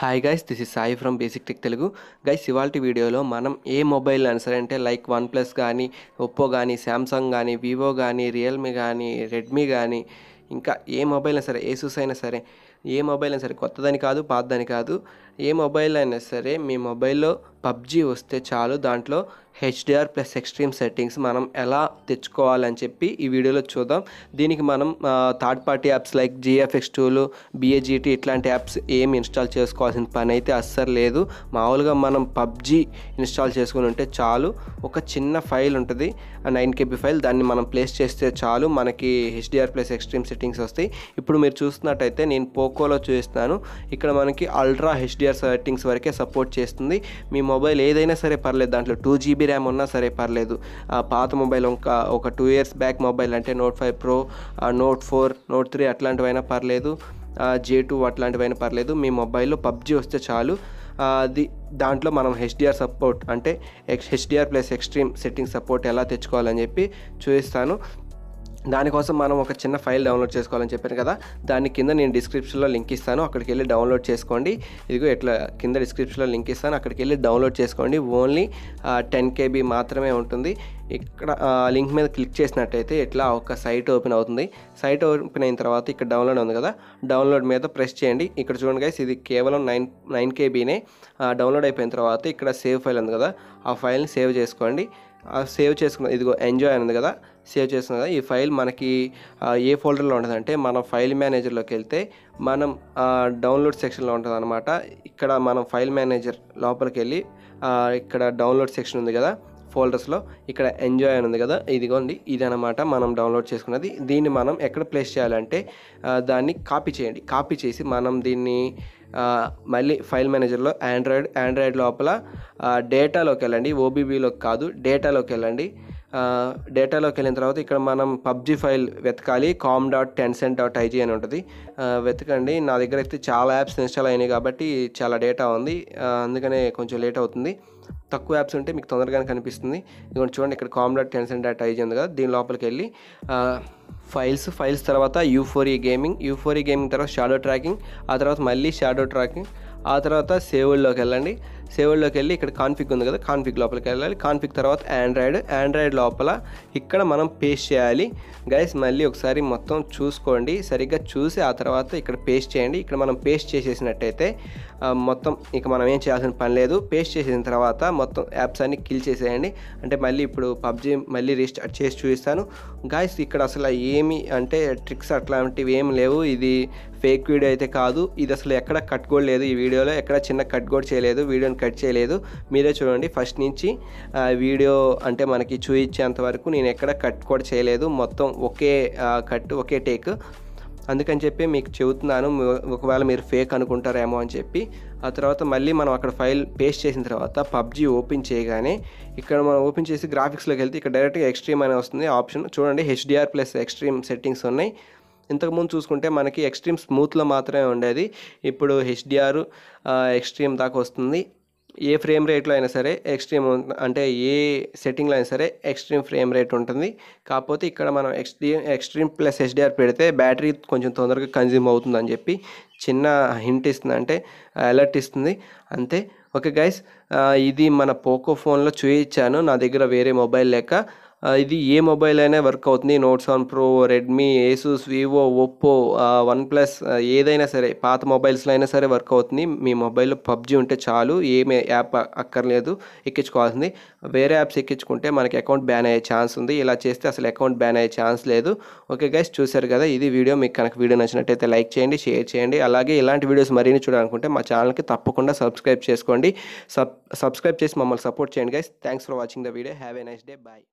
hi guys this is Sai from basic tech Telugu guys ఇవాల్టి వీడియోలో మనం ఏ మొబైల్ అయినా సరే అంటే లైక్ వన్ ప్లస్ కానీ ఒప్పో కానీ శాంసంగ్ కానీ వివో కానీ రియల్మీ కానీ రెడ్మీ కానీ ఇంకా ఏ మొబైల్ అయినా సరే ఏసూస్ అయినా సరే ఏ మొబైల్ అయినా సరే కొత్తదని కాదు పాతదని కాదు ఏ మొబైల్ అయినా సరే మీ మొబైల్లో పబ్జీ వస్తే చాలు దాంట్లో హెచ్డిఆర్ ప్లస్ ఎక్స్ట్రీమ్ సెట్టింగ్స్ మనం ఎలా తెచ్చుకోవాలని చెప్పి ఈ వీడియోలో చూద్దాం దీనికి మనం third party apps like GFX టూలు బిఏజిటి ఇట్లాంటి యాప్స్ ఏం ఇన్స్టాల్ చేసుకోవాల్సిన పని అయితే అస్సలు లేదు మామూలుగా మనం పబ్జీ ఇన్స్టాల్ చేసుకుని ఉంటే చాలు ఒక చిన్న ఫైల్ ఉంటుంది నైన్ కేబీ ఫైల్ దాన్ని మనం ప్లేస్ చేస్తే చాలు మనకి హెచ్డిఆర్ ప్లస్ ఎక్స్ట్రీమ్ సెట్టింగ్స్ వస్తాయి ఇప్పుడు మీరు చూస్తున్నట్టయితే నేను పోకోలో చూస్తున్నాను ఇక్కడ మనకి అల్ట్రా హెచ్డి ఎఫ్పిఆర్ సెట్టింగ్స్ వరకే సపోర్ట్ చేస్తుంది మీ మొబైల్ ఏదైనా సరే పర్లేదు దాంట్లో టూ జీబీ ర్యామ్ ఉన్నా సరే పర్లేదు ఆ పాత మొబైల్ ఇంకా ఒక టూ ఇయర్స్ బ్యాక్ మొబైల్ అంటే Note five Pro Note four Note three అట్లాంటివైనా పర్లేదు జే టూ అట్లాంటివైనా పర్లేదు మీ మొబైల్లో పబ్జి వస్తే చాలు అది దాంట్లో మనం హెచ్డిఆర్ సపోర్ట్ అంటే X HDR plus extreme setting support ఎలా తెచ్చుకోవాలని చెప్పి చూపిస్తాను దానికోసం మనం ఒక చిన్న ఫైల్ డౌన్లోడ్ చేసుకోవాలని చెప్పాను కదా దాని కింద నేను డిస్క్రిప్షన్లో లింక్ ఇస్తాను అక్కడికి వెళ్ళి డౌన్లోడ్ చేసుకోండి ఇదిగో ఎట్లా కింద డిస్క్రిప్షన్లో లింక్ ఇస్తాను అక్కడికి వెళ్ళి డౌన్లోడ్ చేసుకోండి ఓన్లీ టెన్ కేబీ మాత్రమే ఉంటుంది ఇక్కడ లింక్ మీద క్లిక్ చేసినట్టయితే ఇట్లా ఒక సైట్ ఓపెన్ అవుతుంది సైట్ ఓపెన్ అయిన తర్వాత ఇక్కడ డౌన్లోడ్ ఉంది కదా డౌన్లోడ్ మీద ప్రెస్ చేయండి ఇక్కడ చూడండి గైస్ ఇది కేవలం నైన్ నైన్ కేబీనే డౌన్లోడ్ అయిపోయిన తర్వాత ఇక్కడ సేవ్ ఫైల్ ఉంది కదా ఆ ఫైల్ని సేవ్ చేసుకోండి సేవ్ చేసుకున్న ఇదిగో ఎంజాయ్ అనేది కదా సేవ్ చేసుకున్న కదా ఈ ఫైల్ మనకి ఏ ఫోల్డర్లో ఉంటుందంటే మనం ఫైల్ మేనేజర్లోకి వెళ్తే మనం డౌన్లోడ్ సెక్షన్లో ఉంటుంది అనమాట ఇక్కడ మనం ఫైల్ మేనేజర్ లోపలికి వెళ్ళి ఇక్కడ డౌన్లోడ్ సెక్షన్ ఉంది కదా ఫోల్డర్స్లో ఇక్కడ ఎంజాయ్ అని ఉంది కదా ఇదిగోండి ఇదనమాట మనం డౌన్లోడ్ చేసుకున్నది దీన్ని మనం ఎక్కడ ప్లేస్ చేయాలంటే దాన్ని కాపీ చేయండి కాపీ చేసి మనం దీన్ని మళ్ళీ ఫైల్ మేనేజర్లో ఆండ్రాయిడ్ ఆండ్రాయిడ్ లోపల డేటాలోకి వెళ్ళండి ఓబీబీలోకి కాదు డేటాలోకి వెళ్ళండి డేటాలోకి వెళ్ళిన తర్వాత ఇక్కడ మనం పబ్జి ఫైల్ వెతకాలి com dot Tencent dot IG అని ఉంటుంది వెతకండి నా దగ్గర అయితే చాలా యాప్స్ ఇన్స్టాల్ అయినాయి కాబట్టి చాలా డేటా ఉంది అందుకనే కొంచెం లేట్ అవుతుంది తక్కువ యాప్స్ ఉంటే మీకు తొందరగానే కనిపిస్తుంది ఇదిగోండి చూడండి ఇక్కడ com dot Tencent dot IG ఉంది కదా దీని లోపలికి వెళ్ళి ఫైల్స్ ఫైల్స్ తర్వాత యూఫోరీ గేమింగ్ యూఫోరీ గేమింగ్ తర్వాత షాడో ట్రాకింగ్ ఆ తర్వాత మళ్ళీ షాడో ట్రాకింగ్ ఆ తర్వాత సేవుల్లోకి వెళ్ళండి సేవల్లోకి వెళ్ళి ఇక్కడ కాన్ఫిగ్ ఉంది కదా కాన్ఫిగ్ లోపలికి వెళ్ళాలి కాన్ఫిగ్ తర్వాత ఆండ్రాయిడ్ ఆండ్రాయిడ్ లోపల ఇక్కడ మనం పేస్ట్ చేయాలి గైస్ మళ్ళీ ఒకసారి మొత్తం చూసుకోండి సరిగ్గా చూసి ఆ తర్వాత ఇక్కడ పేస్ట్ చేయండి ఇక్కడ మనం పేస్ట్ చేసేసినట్టయితే మొత్తం ఇక మనం ఏం చేయాల్సిన పని లేదు పేస్ట్ చేసిన తర్వాత మొత్తం యాప్స్ అన్ని కిల్ చేసేయండి అంటే మళ్ళీ ఇప్పుడు పబ్జి మళ్ళీ రీస్టార్ట్ చేసి చూపిస్తాను గాయస్ ఇక్కడ అసలు ఏమి అంటే ట్రిక్స్ అట్లాంటివి ఏం లేవు ఇది ఫేక్ వీడియో అయితే కాదు ఇది అసలు ఎక్కడ కట్ కూడా లేదు ఈ వీడియోలో ఎక్కడ చిన్న కట్ కూడా చేయలేదు వీడియో నేను కట్ చేయలేదు మీరే చూడండి ఫస్ట్ నుంచి వీడియో అంటే మనకి చూయించేంత వరకు నేను ఎక్కడ కట్ కూడా చేయలేదు మొత్తం ఒకే కట్ ఒకే టేక్ అందుకని చెప్పి మీకు చెబుతున్నాను ఒకవేళ మీరు ఫేక్ అనుకుంటారేమో అని చెప్పి ఆ తర్వాత మళ్ళీ మనం అక్కడ ఫైల్ పేస్ట్ చేసిన తర్వాత పబ్జి ఓపెన్ చేయగానే ఇక్కడ మనం ఓపెన్ చేసి గ్రాఫిక్స్లోకి వెళ్తే ఇక్కడ డైరెక్ట్గా ఎక్స్ట్రీమ్ అనే వస్తుంది ఆప్షన్ చూడండి హెచ్డిఆర్ ప్లస్ ఎక్స్ట్రీమ్ సెట్టింగ్స్ ఉన్నాయి ఇంతకుముందు చూసుకుంటే మనకి ఎక్స్ట్రీమ్ స్మూత్లో మాత్రమే ఉండేది ఇప్పుడు హెచ్డిఆర్ ఎక్స్ట్రీమ్ దాకా వస్తుంది ఏ ఫ్రేమ్ రేట్లో అయినా సరే ఎక్స్ట్రీమ్ అంటే ఏ సెట్టింగ్లో అయినా సరే ఎక్స్ట్రీమ్ ఫ్రేమ్ రేట్ ఉంటుంది కాకపోతే ఇక్కడ మనం ఎక్స్ట్రీమ్ ఎక్స్ట్రీమ్ ప్లస్ హెచ్డిఆర్ పెడితే బ్యాటరీ కొంచెం తొందరగా కన్జ్యూమ్ అవుతుందని చెప్పి చిన్న హింట్ ఇస్తుంది అంటే అలర్ట్ ఇస్తుంది అంతే ఓకే గైస్ ఇది మన పోకో ఫోన్లో చూయించాను నా దగ్గర వేరే మొబైల్ లేక ఇది ఏ మొబైల్ అయినా వర్క్ అవుతుంది notes one Pro Redmi Asus Vivo Oppo OnePlus ఏదైనా సరే పాత మొబైల్స్లో అయినా సరే వర్క్ అవుతుంది మీ మొబైల్లో పబ్జి ఉంటే చాలు ఏమి యాప్ అక్కర్లేదు ఎక్కించుకోవాల్సింది వేరే యాప్స్ ఎక్కించుకుంటే మనకి అకౌంట్ బ్యాన్ అయ్యే ఛాన్స్ ఉంది ఇలా చేస్తే అసలు అకౌంట్ బ్యాన్ అయ్యే ఛాన్స్ లేదు ఓకే గైస్ చూశారు కదా ఇది వీడియో మీకు కనుక వీడియో నచ్చినట్టయితే లైక్ చేయండి షేర్ చేయండి అలాగే ఇలాంటి వీడియోస్ మరిన్ని చూడాలనుకుంటే మా ఛానల్కి తప్పకుండా సబ్స్క్రైబ్ చేసుకోండి సబ్ సబ్స్క్రైబ్ చేసి మమ్మల్ని సపోర్ట్ చేయండి guys thanks for watching the video have a nice day bye